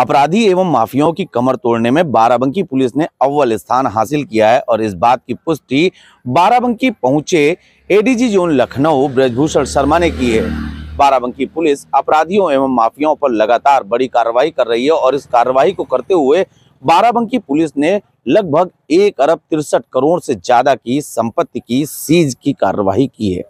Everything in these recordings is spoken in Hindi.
अपराधी एवं माफियाओं की कमर तोड़ने में बाराबंकी पुलिस ने अव्वल स्थान हासिल किया है और इस बात की पुष्टि बाराबंकी पहुंचे एडीजी जोन लखनऊ ब्रजभूषण शर्मा ने की है बाराबंकी पुलिस अपराधियों एवं माफियाओं पर लगातार बड़ी कार्रवाई कर रही है और इस कार्रवाई को करते हुए बाराबंकी पुलिस ने लगभग एक अरब तिरसठ करोड़ से ज्यादा की संपत्ति की सीज की कार्रवाई की है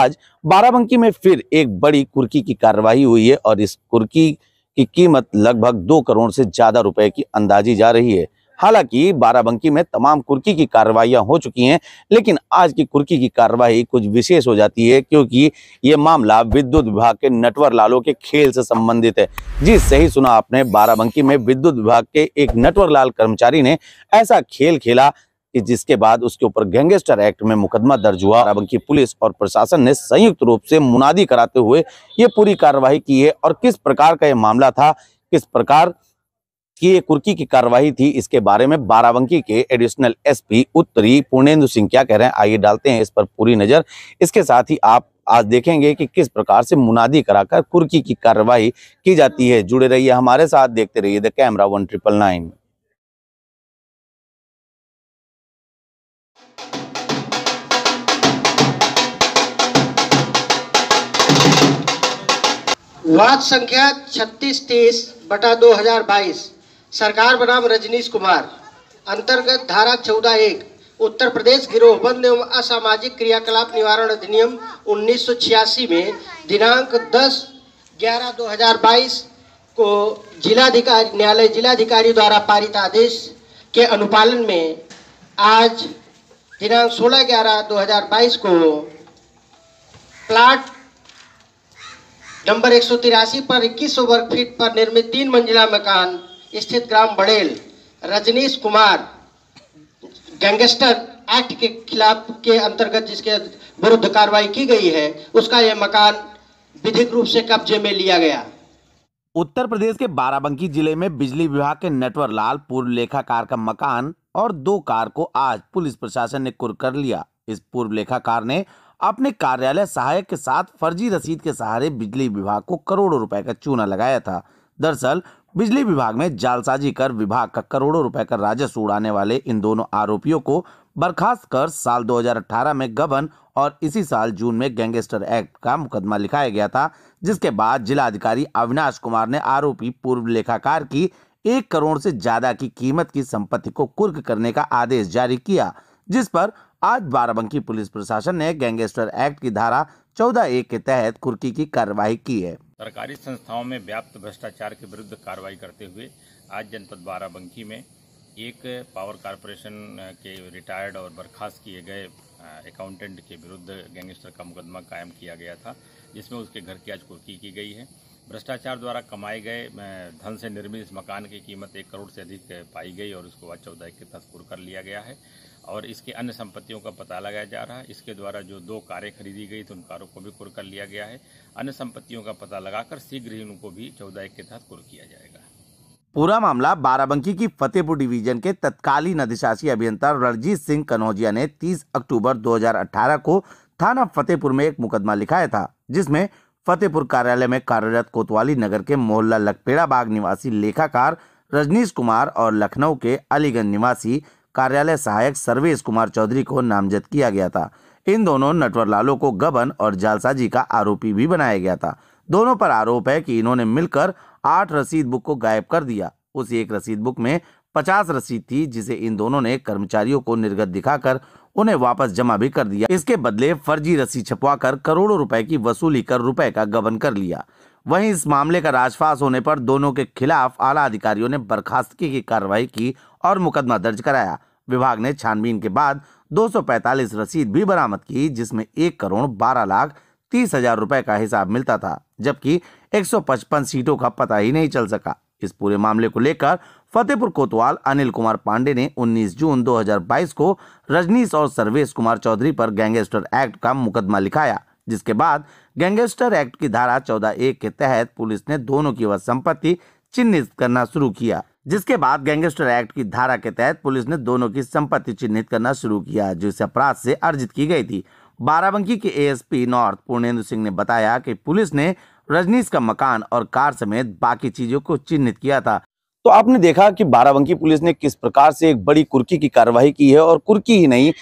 आज बाराबंकी में फिर एक बड़ी कुर्की की कार्रवाई हुई है और इस कुर्की की कीमत लगभग दो करोड़ से ज्यादा रुपए की अंदाजी जा रही है हालांकि बाराबंकी में तमाम कुर्की की कार्रवाइयां हो चुकी हैं लेकिन आज की कुर्की की कार्रवाई कुछ विशेष हो जाती है क्योंकि ये मामला विद्युत विभाग के नटवर लालों के खेल से संबंधित है जी सही सुना आपने बाराबंकी में विद्युत विभाग के एक नटवर लाल कर्मचारी ने ऐसा खेल खेला कि जिसके बाद उसके ऊपर गैंगस्टर एक्ट में मुकदमा दर्ज हुआ बाराबंकी पुलिस और प्रशासन ने संयुक्त रूप से मुनादी कराते हुए ये पूरी कार्रवाई की है और किस प्रकार का ये मामला था किस प्रकार की ये कुर्की की कार्रवाई थी इसके बारे में बाराबंकी के एडिशनल एसपी उत्तरी पूर्णेंदु सिंह क्या कह रहे हैं आइए डालते हैं इस पर पूरी नज़र इसके साथ ही आप आज देखेंगे कि किस प्रकार से मुनादी कराकर कुर्की की कार्रवाई की जाती है जुड़े रहिए हमारे साथ देखते रहिए the camera one triple nine ward संख्या छत्तीस तीस बटा दो हजार बाईस सरकार बनाम रजनीश कुमार अंतर्गत धारा चौदह एक उत्तर प्रदेश गिरोह बंद एवं असामाजिक क्रियाकलाप निवारण अधिनियम 1986 में दिनांक 10 ग्यारह 2022 को जिलाधिकारी न्यायालय जिलाधिकारी द्वारा पारित आदेश के अनुपालन में आज दिनांक 16 ग्यारह 2022 को प्लाट नंबर एक पर इक्कीस वर्ग फीट पर निर्मित तीन मंजिला मकान स्थित ग्राम बड़ेल रजनीश कुमार गैंगस्टर एक्ट के खिलाफ के अंतर्गत जिसके विरुद्ध कार्रवाई की गई है उसका यह मकान विधिक रूप से कब्जे में लिया गया उत्तर प्रदेश के बाराबंकी जिले में बिजली विभाग के नेटवर लाल पूर्व लेखाकार का मकान और दो कार को आज पुलिस प्रशासन ने कुर कर लिया इस पूर्व लेखाकार ने अपने कार्यालय सहायक के साथ फर्जी रसीद के सहारे बिजली विभाग को करोड़ों रुपए का चूना लगाया था दरअसल बिजली विभाग में जालसाजी कर विभाग का करोड़ों रुपए का राजस्व उड़ाने वाले इन दोनों आरोपियों को बर्खास्त कर साल 2018 में गबन और इसी साल जून में गैंगस्टर एक्ट का मुकदमा लिखाया गया था जिसके बाद जिलाधिकारी अविनाश कुमार ने आरोपी पूर्व लेखाकार की एक करोड़ से ज्यादा की कीमत की संपत्ति को कुर्क करने का आदेश जारी किया जिस पर आज बाराबंकी पुलिस प्रशासन ने गैंगस्टर एक्ट की धारा चौदह एक के तहत कुर्की की कार्रवाई की है सरकारी संस्थाओं में व्याप्त भ्रष्टाचार के विरुद्ध कार्रवाई करते हुए आज जनपद बाराबंकी में एक पावर कारपोरेशन के रिटायर्ड और बर्खास्त किए गए अकाउंटेंट के विरुद्ध गैंगस्टर का मुकदमा कायम किया गया था जिसमें उसके घर की आज कुर्की की गई है भ्रष्टाचार द्वारा कमाए गए धन से निर्मित इस मकान की कीमत एक करोड़ से अधिक पाई गई और उसको वह चौदह के तहत पूर्ण कर लिया गया है और इसके अन्य संपत्तियों का पता लगाया जा रहा है इसके द्वारा जो दो कारें खरीदी गई तो उन कारों को भी कुर कर लिया गया है अन्य संपत्तियों का पता लगाकर शीघ्र ही उनको भी चौदह एक के तहत कुर किया जाएगा पूरा मामला बाराबंकी की फतेहपुर डिवीजन के तत्कालीन अधिशासी अभियंता रणजीत सिंह कन्होजिया ने 30 अक्टूबर 2018 को थाना फतेहपुर में एक मुकदमा लिखाया था जिसमें फतेहपुर कार्यालय में कार्यरत कोतवाली नगर के मोहल्ला लखपेड़ा बाग निवासी लेखाकार रजनीश कुमार और लखनऊ के अलीगंज निवासी कार्यालय सहायक सर्वेश कुमार चौधरी को नामजद किया गया था इन दोनों नटवर लालों को गबन और जालसाजी का आरोपी भी बनाया गया था दोनों पर आरोप है कि इन्होंने मिलकर आठ रसीद बुक को गायब कर दिया उस एक रसीद बुक में पचास रसीद थी जिसे इन दोनों ने कर्मचारियों को निर्गत दिखाकर उन्हें वापस जमा भी कर दिया इसके बदले फर्जी रसीद कर करोड़ों रुपए की वसूली कर रुपए का गबन कर लिया वहीं इस मामले का राजफास होने पर दोनों के खिलाफ आला अधिकारियों ने बर्खास्तगी की कार्रवाई की और मुकदमा दर्ज कराया विभाग ने छानबीन के बाद 245 रसीद भी बरामद की जिसमें एक करोड़ बारह लाख तीस हजार रुपए का हिसाब मिलता था जबकि 155 सीटों का पता ही नहीं चल सका इस पूरे मामले को लेकर फतेहपुर कोतवाल अनिल कुमार पांडे ने 19 जून 2022 को रजनीश और सर्वेश कुमार चौधरी पर गैंगस्टर एक्ट का मुकदमा लिखाया जिसके बाद गैंगस्टर एक्ट की धारा चौदह एक के तहत पुलिस ने दोनों की वह संपत्ति चिन्हित करना शुरू किया जिसके बाद गैंगस्टर एक्ट की धारा के तहत पुलिस ने दोनों की संपत्ति चिन्हित करना शुरू किया जो इस अपराध से अर्जित की गई थी बाराबंकी के एएसपी नॉर्थ पूर्णेंद्र सिंह ने बताया कि पुलिस ने रजनीश का मकान और कार समेत बाकी चीजों को चिन्हित किया था तो आपने देखा कि बाराबंकी पुलिस ने किस प्रकार से एक बड़ी कुर्की की कार्रवाई की है और कुर्की ही नहीं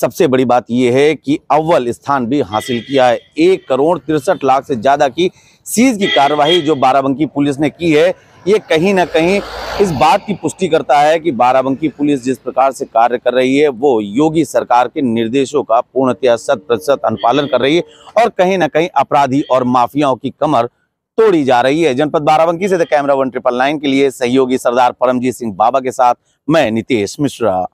सबसे बड़ी बात यह है कि अव्वल स्थान भी हासिल किया है एक करोड़ तिरसठ लाख से ज़्यादा की सीज की कार्रवाई जो बाराबंकी पुलिस ने की है ये कहीं ना कहीं इस बात की पुष्टि करता है कि बाराबंकी पुलिस जिस प्रकार से कार्य कर रही है वो योगी सरकार के निर्देशों का पूर्णतया शत प्रतिशत अनुपालन कर रही है और कहीं ना कहीं अपराधी और माफियाओं की कमर तोड़ी जा रही है जनपद बाराबंकी से कैमरा वन ट्रिपल नाइन के लिए सहयोगी सरदार परमजीत सिंह बाबा के साथ मैं नितेश मिश्रा